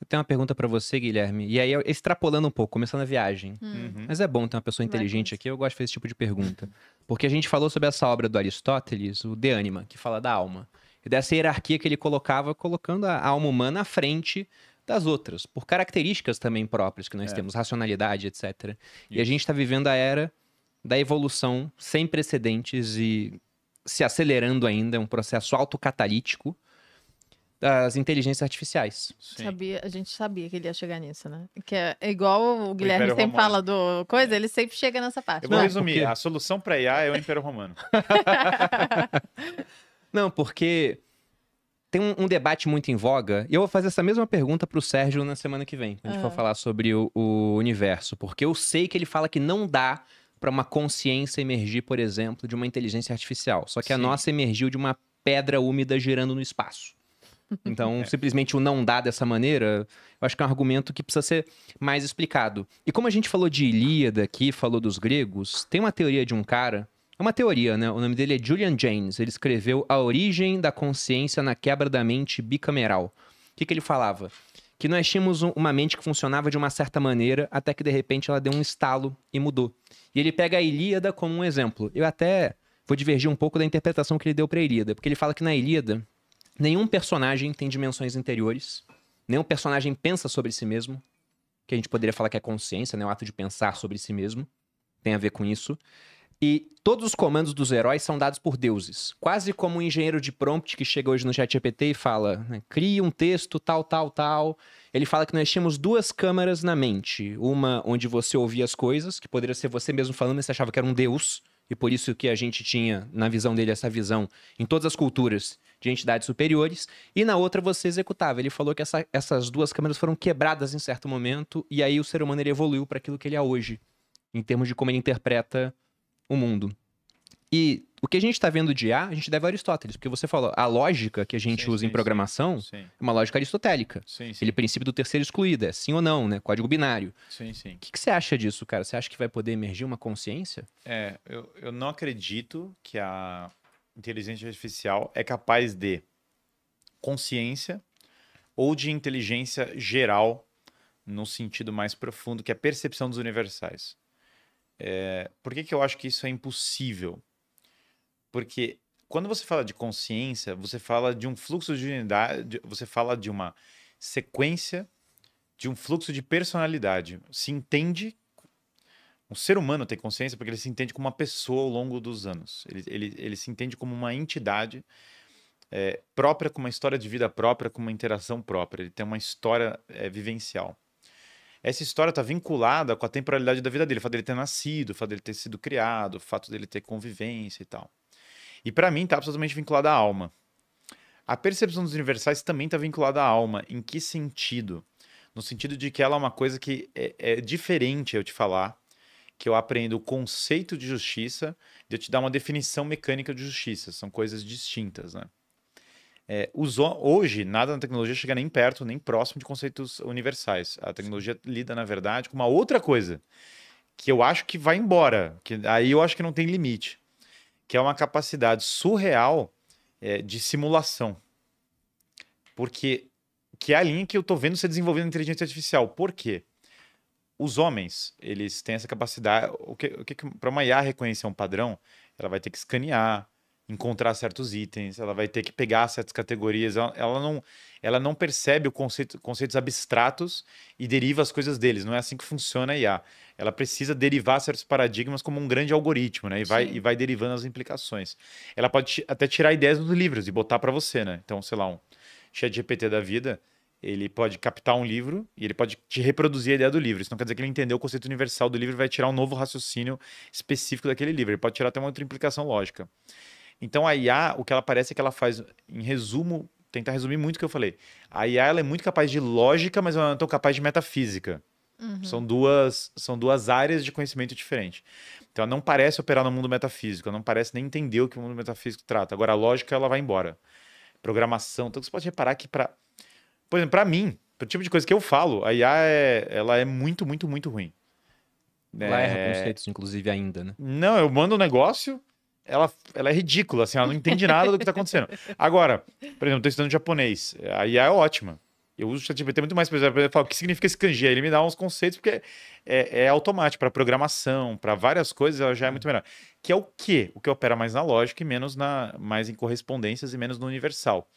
Eu tenho uma pergunta para você, Guilherme. E aí, extrapolando um pouco, começando a viagem. Hum. Uhum. Mas é bom ter uma pessoa inteligente aqui, eu gosto de fazer esse tipo de pergunta. Porque a gente falou sobre essa obra do Aristóteles, o De Anima, que fala da alma. E dessa hierarquia que ele colocava, colocando a alma humana à frente das outras, por características também próprias que nós é. temos, racionalidade, etc. Isso. E a gente está vivendo a era da evolução sem precedentes e se acelerando ainda, é um processo autocatalítico das inteligências artificiais. Sim. Sabia, a gente sabia que ele ia chegar nisso, né? Que é igual o Guilherme sempre Romano. fala do coisa, ele sempre chega nessa parte. Eu vou Não, resumir, porque... a solução para IA é o Império Romano. Não, porque tem um, um, debate muito em voga, e eu vou fazer essa mesma pergunta para o Sérgio na semana que vem, quando a gente for ah. falar sobre o, o universo, porque eu sei que ele fala que não dá para uma consciência emergir, por exemplo, de uma inteligência artificial, só que Sim. a nossa emergiu de uma pedra úmida girando no espaço. Então, é. simplesmente o não dá dessa maneira, eu acho que é um argumento que precisa ser mais explicado. E como a gente falou de Ilíada aqui, falou dos gregos, tem uma teoria de um cara, é uma teoria, né? O nome dele é Julian James. Ele escreveu A Origem da Consciência na Quebra da Mente Bicameral. O que, que ele falava? Que nós tínhamos uma mente que funcionava de uma certa maneira, até que de repente ela deu um estalo e mudou. E ele pega a Ilíada como um exemplo. Eu até vou divergir um pouco da interpretação que ele deu para a Ilíada, porque ele fala que na Ilíada Nenhum personagem tem dimensões interiores. Nenhum personagem pensa sobre si mesmo. Que a gente poderia falar que é consciência, né? O ato de pensar sobre si mesmo. Tem a ver com isso. E todos os comandos dos heróis são dados por deuses. Quase como um engenheiro de prompt que chega hoje no ChatGPT e fala: né, cria um texto, tal, tal, tal. Ele fala que nós tínhamos duas câmaras na mente. Uma onde você ouvia as coisas, que poderia ser você mesmo falando, mas você achava que era um deus e por isso que a gente tinha, na visão dele, essa visão em todas as culturas de entidades superiores, e na outra você executava. Ele falou que essa, essas duas câmeras foram quebradas em certo momento, e aí o ser humano ele evoluiu para aquilo que ele é hoje, em termos de como ele interpreta o mundo. E o que a gente está vendo de A, a gente deve a Aristóteles, porque você falou, a lógica que a gente sim, usa sim, em programação sim. é uma lógica aristotélica. Sim, Ele princípio do terceiro excluído, é sim ou não, né? Código binário. Sim, sim. O que, que, você acha disso, cara? Você acha que vai poder emergir uma consciência? É, eu, eu não acredito que a inteligência artificial é capaz de consciência ou de inteligência geral num sentido mais profundo, que é a percepção dos universais. É, por que, que eu acho que isso é impossível? Porque quando você fala de consciência, você fala de um fluxo de unidade, você fala de uma sequência, de um fluxo de personalidade. Se entende. Um ser humano tem consciência porque ele se entende como uma pessoa ao longo dos anos. Ele, ele, ele se entende como uma entidade é, própria, com uma história de vida própria, com uma interação própria. Ele tem uma história é, vivencial essa história está vinculada com a temporalidade da vida dele, o fato dele ter nascido, o fato dele ter sido criado, o fato dele ter convivência e tal. E para mim está absolutamente vinculado à alma. A percepção dos universais também está vinculada à alma. Em que sentido? No sentido de que ela é uma coisa que é, é diferente eu te falar, que eu aprendo o conceito de justiça, de eu te dar uma definição mecânica de justiça. São coisas distintas, né? É, hoje, nada na tecnologia chega nem perto, nem próximo de conceitos universais. A tecnologia lida, na verdade, com uma outra coisa que eu acho que vai embora. Que aí eu acho que não tem limite que é uma capacidade surreal é, de simulação. Porque que é a linha que eu estou vendo ser desenvolvida na inteligência artificial. Por quê? Os homens, eles têm essa capacidade. O que, o que para uma IA reconhecer um padrão, ela vai ter que escanear, encontrar certos itens, ela vai ter que pegar certas categorias, ela, ela não ela não percebe o conceito, conceitos abstratos e deriva as coisas deles. Não é assim que funciona a IA. Ela precisa derivar certos paradigmas como um grande algoritmo, né? E vai, e vai derivando as implicações. Ela pode até tirar ideias dos livros e botar para você, né? Então, sei lá, um chat GPT da vida, ele pode captar um livro e ele pode te reproduzir a ideia do livro. Isso não quer dizer que ele entendeu o conceito universal do livro e vai tirar um novo raciocínio específico daquele livro. Ele pode tirar até uma outra implicação lógica. Então a IA, o que ela parece é que ela faz, em resumo, tentar resumir muito o que eu falei. A IA ela é muito capaz de lógica, mas ela não é tão capaz de metafísica. Uhum. São, duas, são duas áreas de conhecimento diferentes. Então ela não parece operar no mundo metafísico, ela não parece nem entender o que o mundo metafísico trata. Agora a lógica ela vai embora. Programação, então você pode reparar que para por exemplo, para mim, pro tipo de coisa que eu falo, a IA é, ela é muito, muito, muito ruim. Ela é... erra conceitos, inclusive, ainda, né? Não, eu mando um negócio, ela, ela é ridícula, assim, ela não entende nada do que está acontecendo. Agora, por exemplo, estou estudando japonês. A IA é ótima. Eu uso o ChatGPT muito mais por exemplo, falo o que significa esse kanji. aí Ele me dá uns conceitos porque é, é automático para programação, para várias coisas, ela já é muito melhor. Que é o quê? O que opera mais na lógica e menos na mais em correspondências e menos no universal.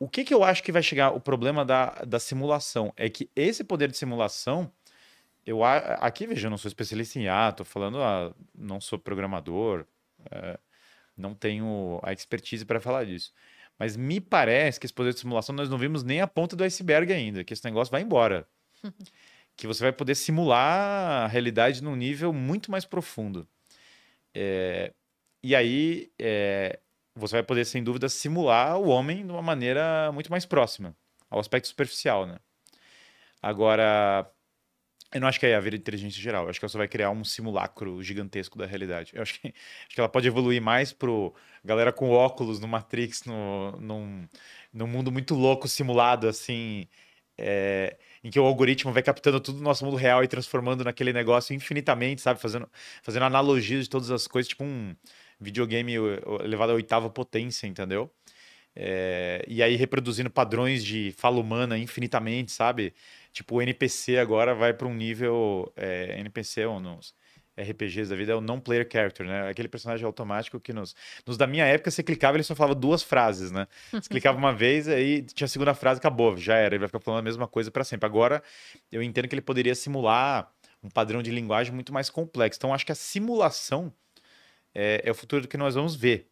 O que, que eu acho que vai chegar o problema da, da simulação é que esse poder de simulação eu aqui veja, eu não sou especialista em IA, tô falando, ah, não sou programador, não tenho a expertise para falar disso. Mas me parece que esse poder de simulação nós não vimos nem a ponta do iceberg ainda, que esse negócio vai embora. que você vai poder simular a realidade num nível muito mais profundo. É, e aí é, você vai poder, sem dúvida, simular o homem de uma maneira muito mais próxima ao aspecto superficial, né? Agora, eu não acho que é a de inteligência geral. Eu acho que ela só vai criar um simulacro gigantesco da realidade. Eu acho que, acho que ela pode evoluir mais pro galera com óculos no Matrix, no, num, num mundo muito louco, simulado, assim, é, em que o algoritmo vai captando tudo do nosso mundo real e transformando naquele negócio infinitamente, sabe? Fazendo, fazendo analogias de todas as coisas, tipo um videogame elevado à oitava potência, entendeu? É, e aí reproduzindo padrões de fala humana infinitamente, sabe? Tipo, o NPC agora vai para um nível. É, NPC ou nos RPGs da vida é o non-player character, né? Aquele personagem automático que nos. Nos da minha época, você clicava ele só falava duas frases, né? Você clicava uma vez, aí tinha a segunda frase, acabou, já era. Ele vai ficar falando a mesma coisa para sempre. Agora, eu entendo que ele poderia simular um padrão de linguagem muito mais complexo. Então, acho que a simulação é, é o futuro que nós vamos ver.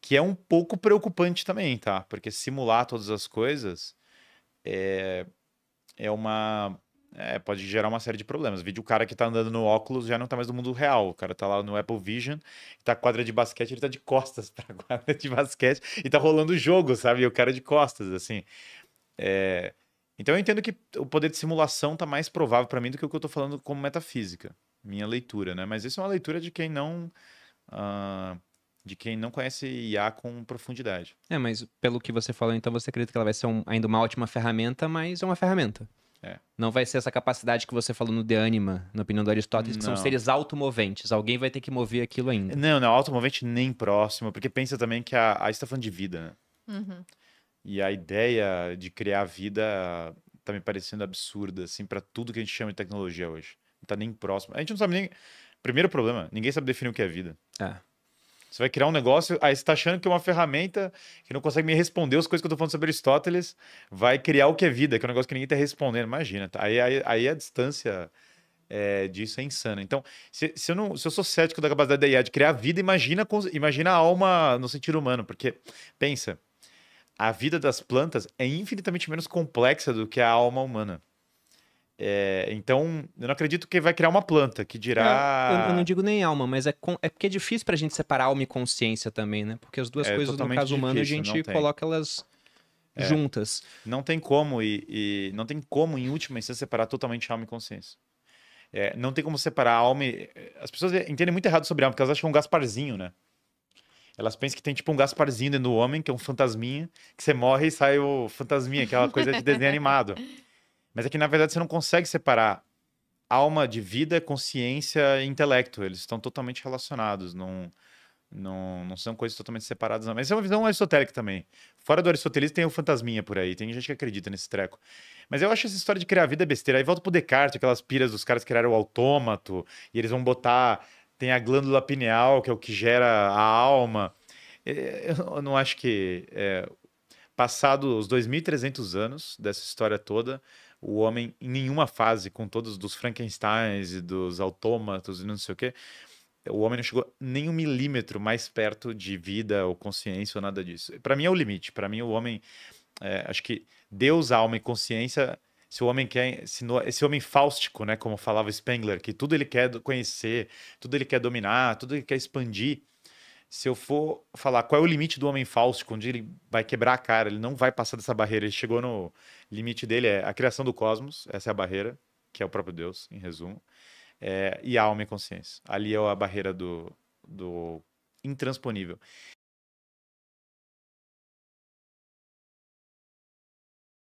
Que é um pouco preocupante também, tá? Porque simular todas as coisas. É, é uma. É, pode gerar uma série de problemas. Vídeo o cara que tá andando no óculos já não tá mais no mundo real. O cara tá lá no Apple Vision, tá quadra de basquete, ele tá de costas pra quadra de basquete e tá rolando o jogo, sabe? E o cara é de costas, assim. É... Então eu entendo que o poder de simulação tá mais provável para mim do que o que eu tô falando como metafísica. Minha leitura, né? Mas isso é uma leitura de quem não. Uh de quem não conhece IA com profundidade. É, mas pelo que você falou, então você acredita que ela vai ser um, ainda uma ótima ferramenta, mas é uma ferramenta. É. Não vai ser essa capacidade que você falou no De Anima, na opinião do Aristóteles, não. que são seres automoventes. Alguém vai ter que mover aquilo ainda. Não, não, é automovente nem próximo, porque pensa também que a, a está falando de vida, né? Uhum. E a ideia de criar vida tá me parecendo absurda, assim, para tudo que a gente chama de tecnologia hoje. Não tá nem próximo. A gente não sabe nem. Primeiro problema, ninguém sabe definir o que é vida. É. Você vai criar um negócio, aí você está achando que é uma ferramenta que não consegue me responder as coisas que eu estou falando sobre Aristóteles vai criar o que é vida, que é um negócio que ninguém está respondendo. Imagina, tá? aí, aí, aí a distância é, disso é insana. Então, se, se, eu não, se eu sou cético da capacidade da IA de criar vida, imagina, imagina a alma no sentido humano, porque, pensa, a vida das plantas é infinitamente menos complexa do que a alma humana. É, então, eu não acredito que vai criar uma planta, que dirá. É, eu, não digo nem alma, mas é, com, é porque é difícil pra gente separar alma e consciência também, né? Porque as duas é, coisas, no caso humano, a gente coloca elas é. juntas. Não tem como, e, e, não tem como, em última instância, separar totalmente alma e consciência. É, não tem como separar alma e... Eh, as pessoas entendem muito errado sobre alma, porque elas acham um Gasparzinho, né? Elas pensam que tem tipo um Gasparzinho dentro do homem, que é um fantasminha, que você morre e sai o fantasminha, aquela coisa de desenho animado. Mas é que, na verdade, você não consegue separar alma de vida, consciência e intelecto. Eles estão totalmente relacionados. Não, não, não são coisas totalmente separadas, não. Mas isso é uma visão aristotélica também. Fora do aristotelismo tem o fantasminha por aí. Tem gente que acredita nesse treco. Mas eu acho essa história de criar vida besteira. Aí volta pro Descartes, aquelas piras dos caras que criaram o autômato. E eles vão botar... Tem a glândula pineal, que é o que gera a alma. É, eu não acho que... É, passado os 2.300 anos dessa história toda o homem em nenhuma fase, com todos dos Frankensteins e dos autômatos e não sei o quê, o homem não chegou nem um milímetro mais perto de vida ou consciência ou nada disso. Para mim é o limite. Para mim o homem, é, acho que Deus, alma e consciência. Se o homem quer, se no, esse homem fáustico, né, como falava Spengler, que tudo ele quer conhecer, tudo ele quer dominar, tudo ele quer expandir, se eu for falar qual é o limite do homem falso onde ele vai quebrar a cara, ele não vai passar dessa barreira, ele chegou no limite dele, é a criação do cosmos, essa é a barreira, que é o próprio Deus, em resumo, é, e a alma e consciência. Ali é a barreira do, do intransponível.